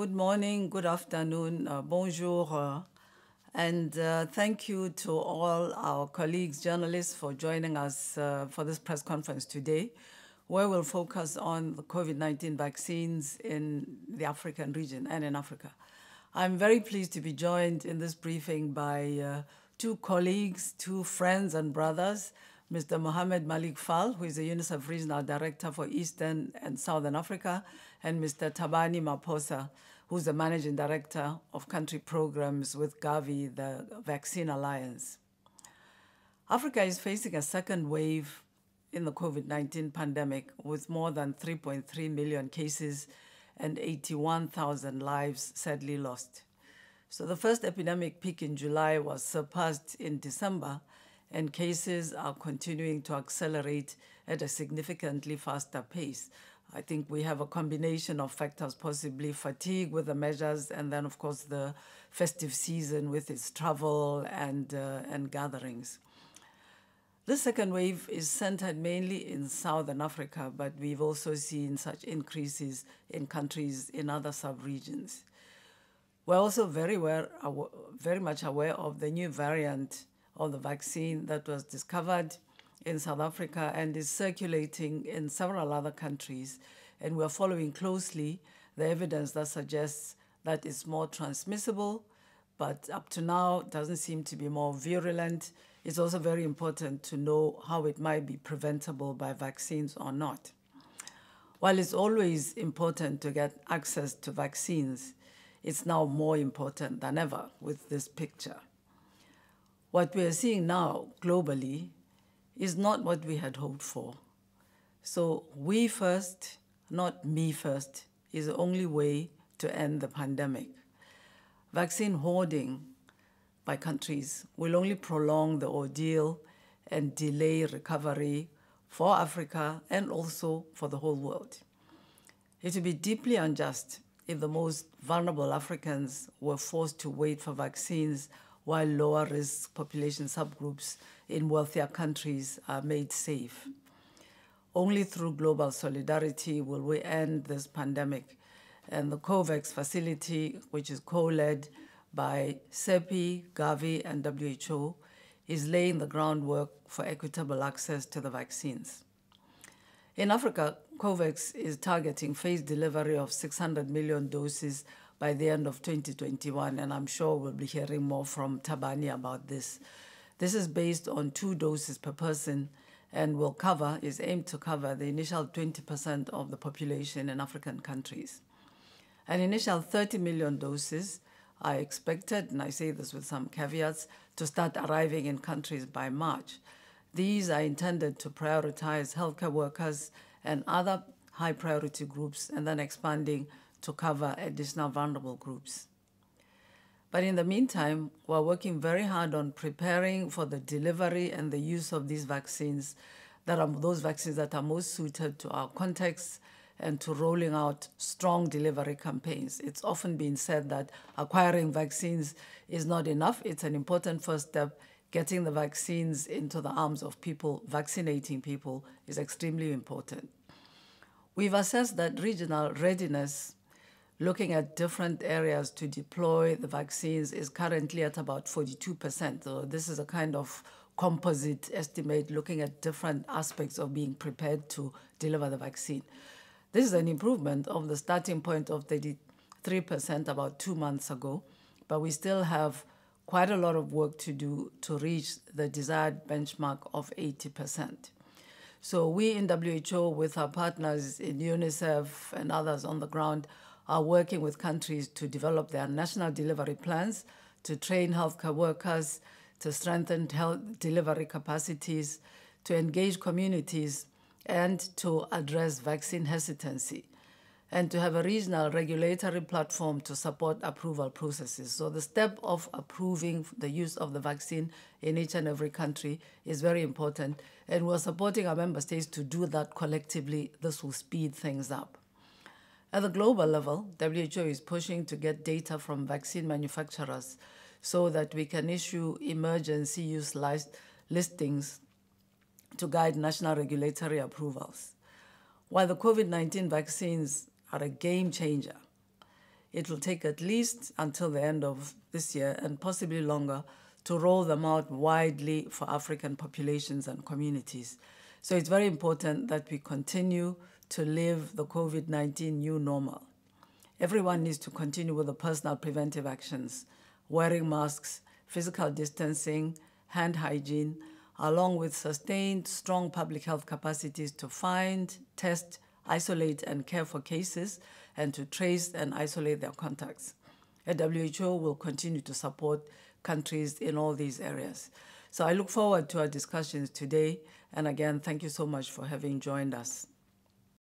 good morning, good afternoon, uh, bonjour, uh, and uh, thank you to all our colleagues, journalists, for joining us uh, for this press conference today, where we'll focus on the COVID 19 vaccines in the African region and in Africa. I'm very pleased to be joined in this briefing by uh, two colleagues, two friends and brothers, Mr. Mohamed Malik Fal, who is the UNICEF Regional Director for Eastern and Southern Africa, and Mr. Tabani Maposa, who's the managing director of country programs with Gavi, the Vaccine Alliance. Africa is facing a second wave in the COVID 19 pandemic with more than 3.3 million cases and 81,000 lives sadly lost. So the first epidemic peak in July was surpassed in December, and cases are continuing to accelerate at a significantly faster pace. I think we have a combination of factors, possibly fatigue with the measures, and then, of course, the festive season with its travel and, uh, and gatherings. The second wave is centered mainly in southern Africa, but we've also seen such increases in countries in other sub regions. We're also very, aware, very much aware of the new variant of the vaccine that was discovered in South Africa and is circulating in several other countries. And we're following closely the evidence that suggests that it's more transmissible, but up to now doesn't seem to be more virulent. It's also very important to know how it might be preventable by vaccines or not. While it's always important to get access to vaccines, it's now more important than ever with this picture. What we are seeing now globally is not what we had hoped for. So, we first, not me first, is the only way to end the pandemic. Vaccine hoarding by countries will only prolong the ordeal and delay recovery for Africa and also for the whole world. It would be deeply unjust if the most vulnerable Africans were forced to wait for vaccines while lower risk population subgroups in wealthier countries are made safe. Only through global solidarity will we end this pandemic. And the COVAX facility, which is co led by CEPI, Gavi, and WHO, is laying the groundwork for equitable access to the vaccines. In Africa, COVAX is targeting phased delivery of 600 million doses by the end of 2021, and I'm sure we'll be hearing more from Tabani about this. This is based on two doses per person and will cover, is aimed to cover the initial 20% of the population in African countries. An initial 30 million doses are expected, and I say this with some caveats, to start arriving in countries by March. These are intended to prioritize healthcare workers and other high priority groups and then expanding to cover additional vulnerable groups. But in the meantime, we're working very hard on preparing for the delivery and the use of these vaccines that are those vaccines that are most suited to our context and to rolling out strong delivery campaigns. It's often been said that acquiring vaccines is not enough. It's an important first step. Getting the vaccines into the arms of people, vaccinating people, is extremely important. We've assessed that regional readiness looking at different areas to deploy the vaccines is currently at about 42%. So this is a kind of composite estimate looking at different aspects of being prepared to deliver the vaccine. This is an improvement of the starting point of 33% about two months ago, but we still have quite a lot of work to do to reach the desired benchmark of 80%. So we in WHO, with our partners in UNICEF and others on the ground, are working with countries to develop their national delivery plans, to train healthcare workers, to strengthen health delivery capacities, to engage communities, and to address vaccine hesitancy, and to have a regional regulatory platform to support approval processes. So, the step of approving the use of the vaccine in each and every country is very important, and we're supporting our member states to do that collectively. This will speed things up. At the global level, WHO is pushing to get data from vaccine manufacturers so that we can issue emergency use list listings to guide national regulatory approvals. While the COVID 19 vaccines are a game changer, it will take at least until the end of this year and possibly longer to roll them out widely for African populations and communities. So it's very important that we continue to live the COVID 19 new normal. Everyone needs to continue with the personal preventive actions, wearing masks, physical distancing, hand hygiene, along with sustained strong public health capacities to find, test, isolate, and care for cases, and to trace and isolate their contacts. The WHO will continue to support countries in all these areas. So I look forward to our discussions today. And again, thank you so much for having joined us.